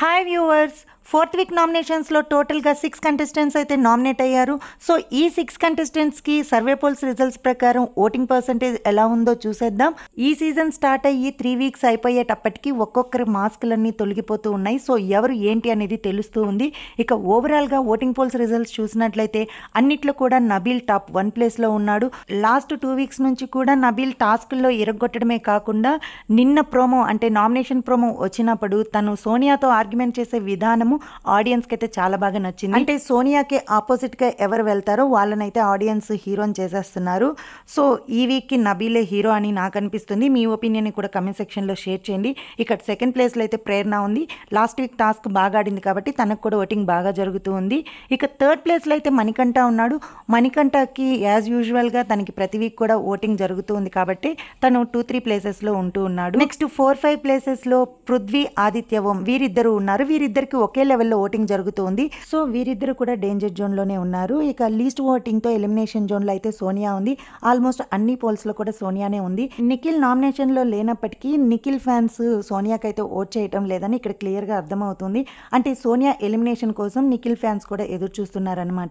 hi viewers fourth week నామినేషన్స్లో టోటల్గా six contestants అయితే నామినేట్ అయ్యారు సో ఈ సిక్స్ కంటెస్టెంట్స్కి సర్వే పోల్స్ రిజల్ట్స్ ప్రకారం ఓటింగ్ పర్సంటేజ్ ఎలా ఉందో చూసేద్దాం ఈ సీజన్ స్టార్ట్ అయ్యి త్రీ వీక్స్ అయిపోయేటప్పటికి ఒక్కొక్కరి మాస్కులన్నీ తొలగిపోతూ ఉన్నాయి సో ఎవరు ఏంటి అనేది తెలుస్తూ ఉంది ఇక ఓవరాల్గా ఓటింగ్ పోల్స్ రిజల్ట్స్ చూసినట్లయితే అన్నిట్లో కూడా నబీల్ టాప్ వన్ ప్లేస్లో ఉన్నాడు లాస్ట్ టూ వీక్స్ నుంచి కూడా నబీల్ టాస్క్లో ఇరగొట్టడమే కాకుండా నిన్న ప్రోమో అంటే నామినేషన్ ప్రోమో వచ్చినప్పుడు తను సోనియాతో ఆర్ ఆర్గ్యుమెంట్ చేసే విధానము ఆడియన్స్ కి అయితే చాలా బాగా నచ్చింది అంటే సోనియాకి గా ఎవరు వెళ్తారో వాళ్ళనైతే ఆడియన్స్ హీరోని చేసేస్తున్నారు సో ఈ వీక్ కి నబీలే హీరో అని నాకు అనిపిస్తుంది మీ ఒపీనియన్ కూడా కమెంట్ సెక్షన్ లో షేర్ చేయండి ఇక్కడ సెకండ్ ప్లేస్ లో అయితే ప్రేరణ ఉంది లాస్ట్ వీక్ టాస్క్ బాగా ఆడింది కాబట్టి తనకు కూడా ఓటింగ్ బాగా జరుగుతూ ఉంది ఇక థర్డ్ ప్లేస్ లో అయితే మణికంఠ ఉన్నాడు మణికంఠకి యాజ్ గా తనకి ప్రతి వీక్ కూడా ఓటింగ్ జరుగుతూ ఉంది కాబట్టి తను టూ త్రీ ప్లేసెస్ లో ఉంటూ ఉన్నాడు నెక్స్ట్ ఫోర్ ఫైవ్ ప్లేసెస్ లో పృథ్వీ ఆదిత్య ఓం వీరిద్దరూ ఉన్నారు వీరిద్దరికి ఒకే లెవెల్లో ఓటింగ్ జరుగుతుంది సో వీరిద్దరు కూడా డేంజర్ జోన్లోనే ఉన్నారు ఇక లీస్ట్ ఓటింగ్తో ఎలిమినేషన్ జోన్లో అయితే సోనియా ఉంది ఆల్మోస్ట్ అన్ని పోల్స్లో కూడా సోనియానే ఉంది నిఖిల్ నామినేషన్లో లేనప్పటికీ నిఖిల్ ఫ్యాన్స్ సోనియాకైతే ఓట్ చేయటం లేదని ఇక్కడ క్లియర్గా అర్థమవుతుంది అంటే సోనియా ఎలిమినేషన్ కోసం నిఖిల్ ఫ్యాన్స్ కూడా ఎదురు చూస్తున్నారనమాట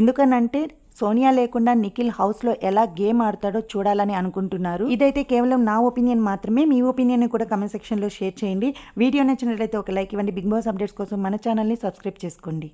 ఎందుకనంటే సోనియా లేకుండా నిఖిల్ హౌస్లో ఎలా గేమ్ ఆడతాడో చూడాలని అనుకుంటున్నారు ఇదైతే కేవలం నా ఒపీనియన్ మాత్రమే మీ ఒపీనియన్ కూడా కమెంట్ సెక్షన్లో షేర్ చేయండి వీడియో నచ్చినట్లయితే ఒక లైక్ ఇవ్వండి బిగ్ బాస్ అప్డేట్స్ కోసం మన ఛానల్ని సబ్స్క్రైబ్ చేసుకోండి